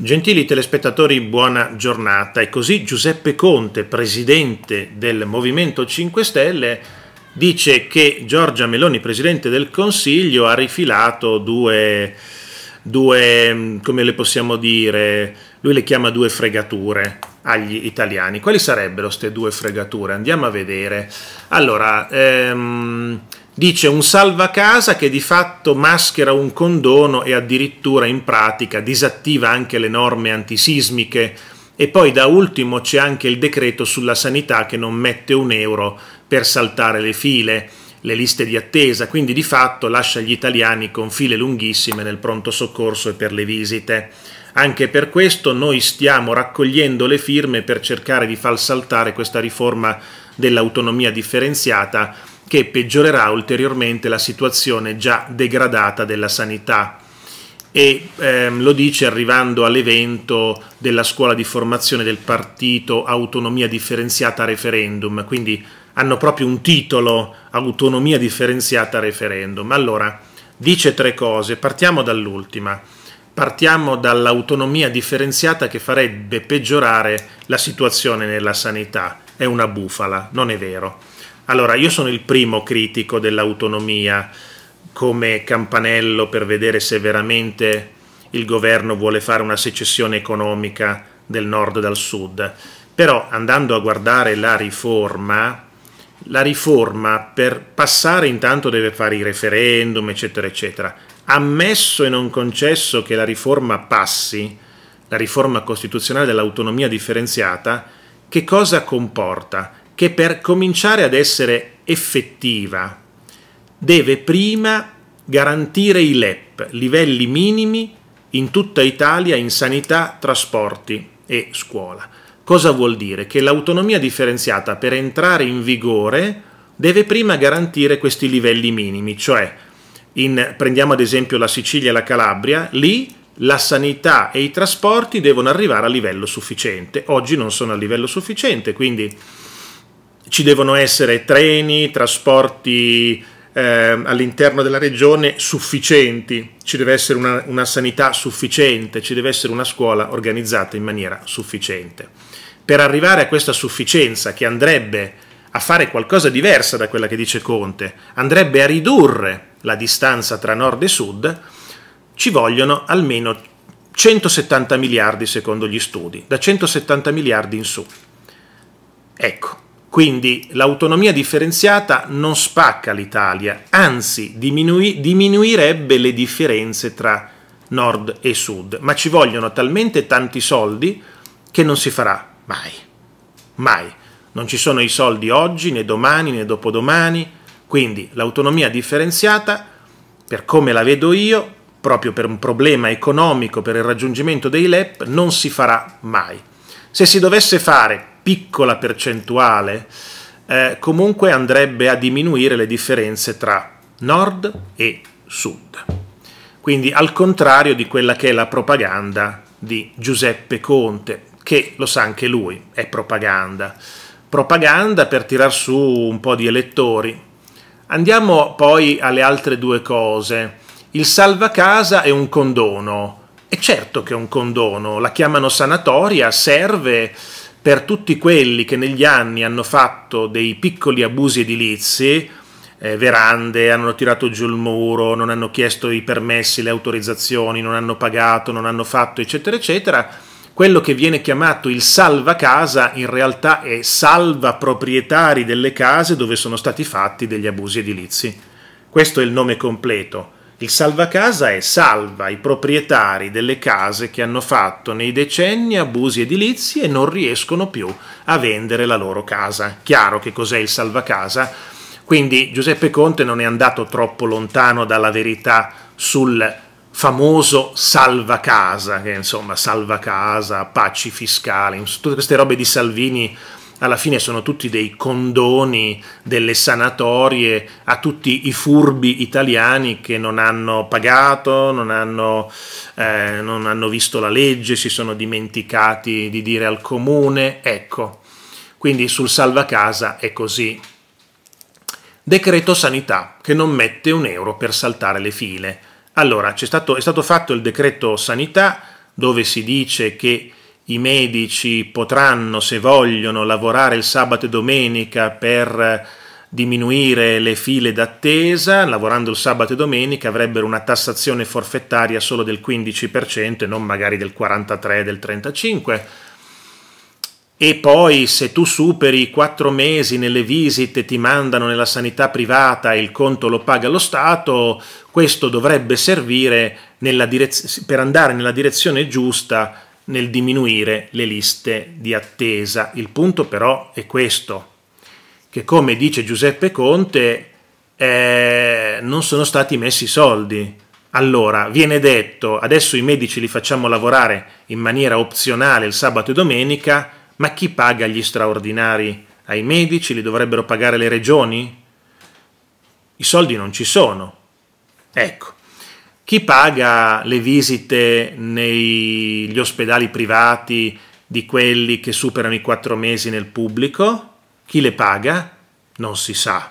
Gentili telespettatori, buona giornata. E così Giuseppe Conte, presidente del Movimento 5 Stelle, dice che Giorgia Meloni, presidente del Consiglio, ha rifilato due, due mm, come le possiamo dire, lui le chiama due fregature agli italiani. Quali sarebbero queste due fregature? Andiamo a vedere. Allora, ehm, dice un salvacasa che di fatto maschera un condono e addirittura in pratica disattiva anche le norme antisismiche e poi da ultimo c'è anche il decreto sulla sanità che non mette un euro per saltare le file, le liste di attesa, quindi di fatto lascia gli italiani con file lunghissime nel pronto soccorso e per le visite. Anche per questo noi stiamo raccogliendo le firme per cercare di far saltare questa riforma dell'autonomia differenziata che peggiorerà ulteriormente la situazione già degradata della sanità e ehm, lo dice arrivando all'evento della scuola di formazione del partito Autonomia differenziata referendum, quindi hanno proprio un titolo Autonomia differenziata referendum. Allora, dice tre cose, partiamo dall'ultima. Partiamo dall'autonomia differenziata che farebbe peggiorare la situazione nella sanità. È una bufala, non è vero. Allora, io sono il primo critico dell'autonomia come campanello per vedere se veramente il governo vuole fare una secessione economica del nord dal sud. Però andando a guardare la riforma, la riforma per passare intanto deve fare i referendum, eccetera, eccetera. Ammesso e non concesso che la riforma passi, la riforma costituzionale dell'autonomia differenziata, che cosa comporta? che per cominciare ad essere effettiva deve prima garantire i LEP, livelli minimi in tutta Italia in sanità, trasporti e scuola. Cosa vuol dire? Che l'autonomia differenziata per entrare in vigore deve prima garantire questi livelli minimi, cioè in, prendiamo ad esempio la Sicilia e la Calabria, lì la sanità e i trasporti devono arrivare a livello sufficiente. Oggi non sono a livello sufficiente, quindi ci devono essere treni, trasporti eh, all'interno della regione sufficienti, ci deve essere una, una, sanità sufficiente, ci deve essere una scuola organizzata in maniera sufficiente. Per arrivare a questa sufficienza che andrebbe a fare qualcosa diversa da quella che dice Conte, andrebbe a ridurre la distanza tra nord e sud, ci vogliono almeno 170 miliardi secondo gli studi, da 170 miliardi in su. Ecco, quindi l'autonomia differenziata non spacca l'Italia, anzi diminui diminuirebbe le differenze tra nord e sud, ma ci vogliono talmente tanti soldi che non si farà mai, mai. Non ci sono i soldi oggi, né domani, né dopodomani, quindi l'autonomia differenziata, per come la vedo io, proprio per un problema economico, per il raggiungimento dei LEP, non si farà mai. Se si dovesse fare piccola percentuale eh, comunque andrebbe a diminuire le differenze tra nord e sud. Quindi al contrario di quella che è la propaganda di Giuseppe Conte, che lo sa anche lui, è propaganda. Propaganda per tirar su un po' di elettori. Andiamo poi alle altre due cose. Il salvacasa è un condono. E certo che è un condono, la chiamano sanatoria, serve per tutti quelli che negli anni hanno fatto dei piccoli abusi edilizi, eh, verande, hanno tirato giù il muro, non hanno chiesto i permessi, le autorizzazioni, non hanno pagato, non hanno fatto, eccetera, eccetera. Quello che viene chiamato il salva casa in realtà è salva proprietari delle case dove sono stati fatti degli abusi edilizi. Questo è il nome completo. Il salvacasa è salva i proprietari delle case che hanno fatto nei decenni abusi edilizi e non riescono più a vendere la loro casa. Chiaro che cos'è il salvacasa? Quindi Giuseppe Conte non è andato troppo lontano dalla verità sul famoso salva casa, che insomma salva casa, paci fiscali, tutte queste robe di Salvini alla fine sono tutti dei condoni delle sanatorie a tutti i furbi italiani che non hanno pagato, non hanno, eh, non hanno visto la legge, si sono dimenticati di dire al comune, ecco. Quindi sul salva casa è così. Decreto sanità che non mette un euro per saltare le file. Allora, stato, è stato fatto il decreto sanità dove si dice che i medici potranno, se vogliono, lavorare il sabato e domenica per diminuire le file d'attesa, lavorando il sabato e domenica avrebbero una tassazione forfettaria solo del 15% e non magari del 43, del 35. E poi se tu superi i 4 mesi nelle visite ti mandano nella sanità privata e il conto lo paga lo Stato, questo dovrebbe servire direz- per andare nella direzione giusta nel diminuire le liste di attesa. Il punto però è questo, che come dice Giuseppe Conte eh, non sono stati messi soldi. Allora, viene detto, adesso i medici li facciamo lavorare in maniera opzionale il sabato e domenica, ma chi paga gli straordinari ai medici? Li dovrebbero pagare le regioni? I soldi non ci sono. Ecco, chi paga le visite negli ospedali privati di quelli che superano i quattro mesi nel pubblico? Chi le paga? Non si sa.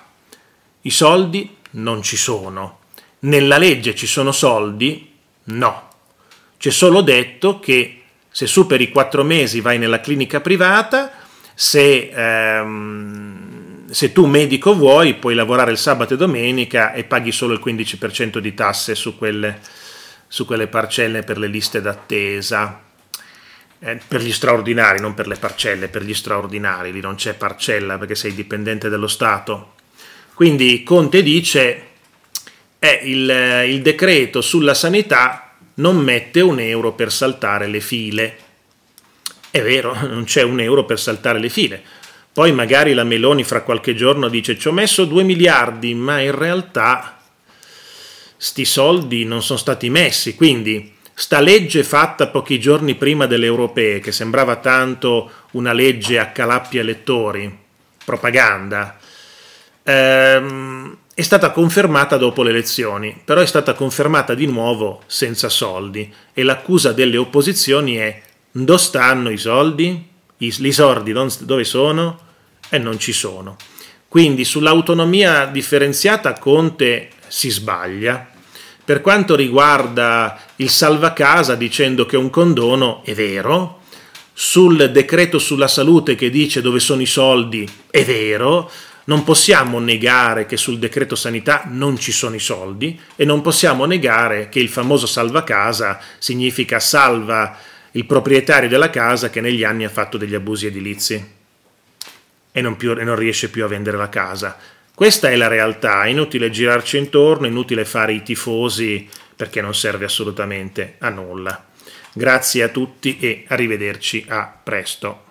I soldi non ci sono. Nella legge ci sono soldi? No. C'è solo detto che se superi i quattro mesi vai nella clinica privata, se ehm, se tu medico vuoi puoi lavorare il sabato e domenica e paghi solo il 15% di tasse su quelle, su quelle parcelle per le liste d'attesa. Eh, per gli straordinari, non per le parcelle, per gli straordinari, lì non c'è parcella perché sei dipendente dello Stato. Quindi Conte dice eh, il, eh, il decreto sulla sanità non mette un euro per saltare le file. È vero, non c'è un euro per saltare le file. Poi magari la Meloni fra qualche giorno dice ci ho messo 2 miliardi, ma in realtà sti soldi non sono stati messi. Quindi sta legge fatta pochi giorni prima delle europee, che sembrava tanto una legge a calappia elettori, propaganda, ehm, è stata confermata dopo le elezioni, però è stata confermata di nuovo senza soldi e l'accusa delle opposizioni è dove stanno i soldi? I, gli sordi dove sono? e non ci sono. Quindi sull'autonomia differenziata Conte si sbaglia. Per quanto riguarda il salvacasa dicendo che è un condono, è vero. Sul decreto sulla salute che dice dove sono i soldi, è vero. Non possiamo negare che sul decreto sanità non ci sono i soldi e non possiamo negare che il famoso salvacasa significa salva il proprietario della casa che negli anni ha fatto degli abusi edilizi e non, più, e non riesce più a vendere la casa. Questa è la realtà, è inutile girarci intorno, è inutile fare i tifosi perché non serve assolutamente a nulla. Grazie a tutti e arrivederci a presto.